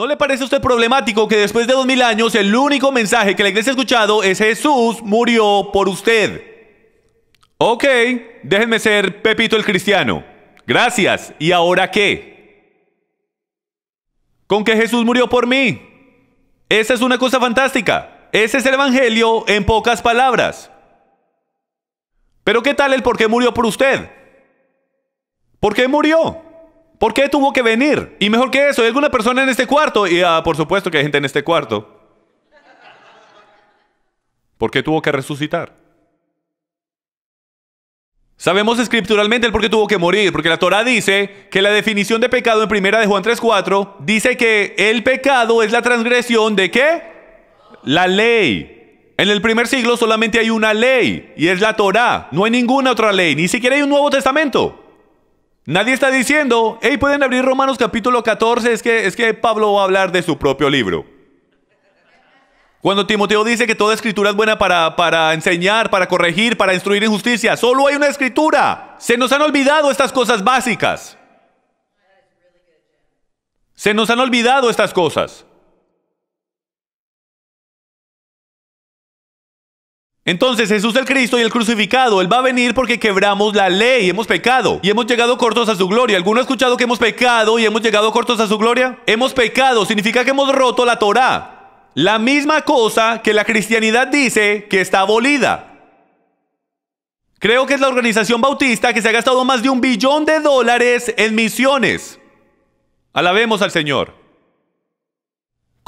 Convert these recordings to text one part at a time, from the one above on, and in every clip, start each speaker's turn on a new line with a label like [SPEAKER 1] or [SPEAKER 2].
[SPEAKER 1] ¿No le parece a usted problemático que después de dos años el único mensaje que la iglesia ha escuchado es Jesús murió por usted? Ok, déjenme ser Pepito el Cristiano. Gracias. ¿Y ahora qué? Con que Jesús murió por mí. Esa es una cosa fantástica. Ese es el Evangelio en pocas palabras. Pero ¿qué tal el por qué murió por usted? ¿Por qué murió? ¿Por qué tuvo que venir? Y mejor que eso, hay alguna persona en este cuarto. Y ah, por supuesto que hay gente en este cuarto. ¿Por qué tuvo que resucitar? Sabemos escrituralmente el por qué tuvo que morir, porque la Torah dice que la definición de pecado en primera de Juan 3:4 dice que el pecado es la transgresión de qué? La ley. En el primer siglo solamente hay una ley y es la Torah, no hay ninguna otra ley, ni siquiera hay un Nuevo Testamento. Nadie está diciendo, hey, pueden abrir Romanos capítulo 14, es que, es que Pablo va a hablar de su propio libro. Cuando Timoteo dice que toda escritura es buena para, para enseñar, para corregir, para instruir en justicia, solo hay una escritura. Se nos han olvidado estas cosas básicas. Se nos han olvidado estas cosas. Entonces Jesús el Cristo y el crucificado, Él va a venir porque quebramos la ley, hemos pecado y hemos llegado cortos a su gloria. ¿Alguno ha escuchado que hemos pecado y hemos llegado cortos a su gloria? Hemos pecado, significa que hemos roto la Torá. La misma cosa que la cristianidad dice que está abolida. Creo que es la organización bautista que se ha gastado más de un billón de dólares en misiones. Alabemos al Señor.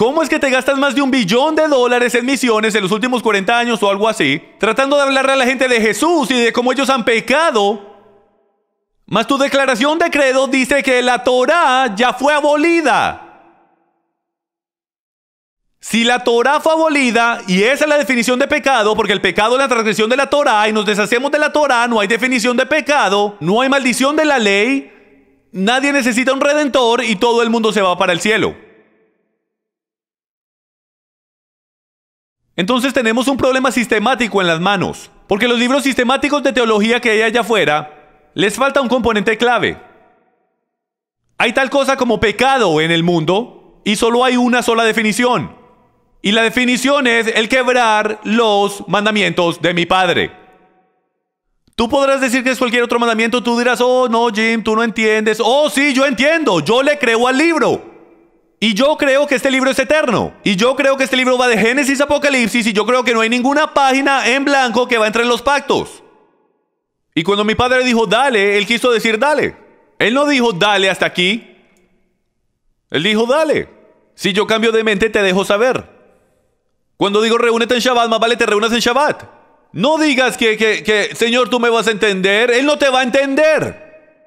[SPEAKER 1] ¿Cómo es que te gastas más de un billón de dólares en misiones en los últimos 40 años o algo así, tratando de hablarle a la gente de Jesús y de cómo ellos han pecado? Mas tu declaración de credo dice que la Torá ya fue abolida. Si la Torá fue abolida, y esa es la definición de pecado, porque el pecado es la transgresión de la Torá, y nos deshacemos de la Torá, no hay definición de pecado, no hay maldición de la ley, nadie necesita un redentor y todo el mundo se va para el cielo. Entonces tenemos un problema sistemático en las manos, porque los libros sistemáticos de teología que hay allá afuera les falta un componente clave. Hay tal cosa como pecado en el mundo y solo hay una sola definición. Y la definición es el quebrar los mandamientos de mi padre. Tú podrás decir que es cualquier otro mandamiento, tú dirás, oh no, Jim, tú no entiendes. Oh sí, yo entiendo, yo le creo al libro. Y yo creo que este libro es eterno. Y yo creo que este libro va de Génesis a Apocalipsis. Y yo creo que no hay ninguna página en blanco que va entre los pactos. Y cuando mi padre dijo dale, él quiso decir dale. Él no dijo dale hasta aquí. Él dijo dale. Si yo cambio de mente, te dejo saber. Cuando digo reúnete en Shabbat, más vale te reúnas en Shabbat. No digas que, que, Señor, tú me vas a entender. Él no te va a entender.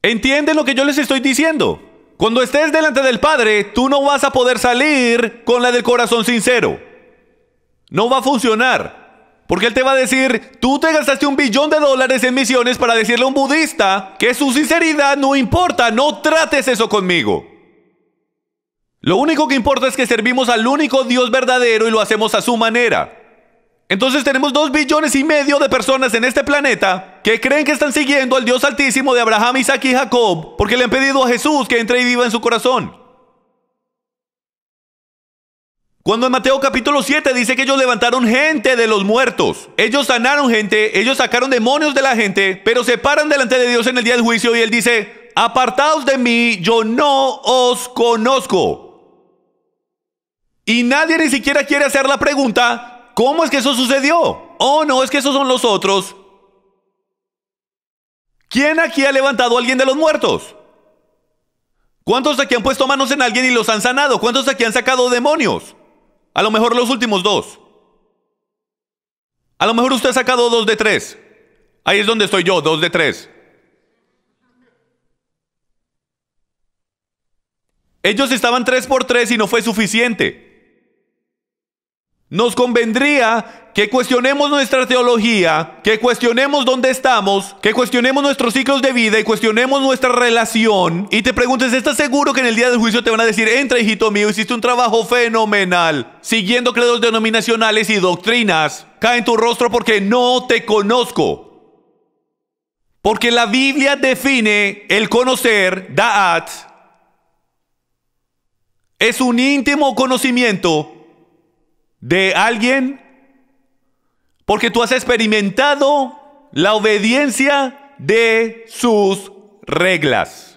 [SPEAKER 1] ¿Entienden lo que yo les estoy diciendo? Cuando estés delante del Padre, tú no vas a poder salir con la del corazón sincero. No va a funcionar. Porque Él te va a decir, tú te gastaste un billón de dólares en misiones para decirle a un budista que su sinceridad no importa, no trates eso conmigo. Lo único que importa es que servimos al único Dios verdadero y lo hacemos a su manera. Entonces tenemos dos billones y medio de personas en este planeta que creen que están siguiendo al Dios Altísimo de Abraham, Isaac y Jacob porque le han pedido a Jesús que entre y viva en su corazón. Cuando en Mateo capítulo 7 dice que ellos levantaron gente de los muertos, ellos sanaron gente, ellos sacaron demonios de la gente, pero se paran delante de Dios en el día del juicio y Él dice, apartaos de mí, yo no os conozco. Y nadie ni siquiera quiere hacer la pregunta, ¿Cómo es que eso sucedió? Oh, no, es que esos son los otros. ¿Quién aquí ha levantado a alguien de los muertos? ¿Cuántos aquí han puesto manos en alguien y los han sanado? ¿Cuántos aquí han sacado demonios? A lo mejor los últimos dos. A lo mejor usted ha sacado dos de tres. Ahí es donde estoy yo, dos de tres. Ellos estaban tres por tres y no fue suficiente. Nos convendría que cuestionemos nuestra teología, que cuestionemos dónde estamos, que cuestionemos nuestros ciclos de vida y cuestionemos nuestra relación. Y te preguntes, ¿estás seguro que en el día del juicio te van a decir, entra hijito mío, hiciste un trabajo fenomenal, siguiendo credos denominacionales y doctrinas? Cae en tu rostro porque no te conozco. Porque la Biblia define el conocer, da'at, es un íntimo conocimiento de alguien? Porque tú has experimentado la obediencia de sus reglas.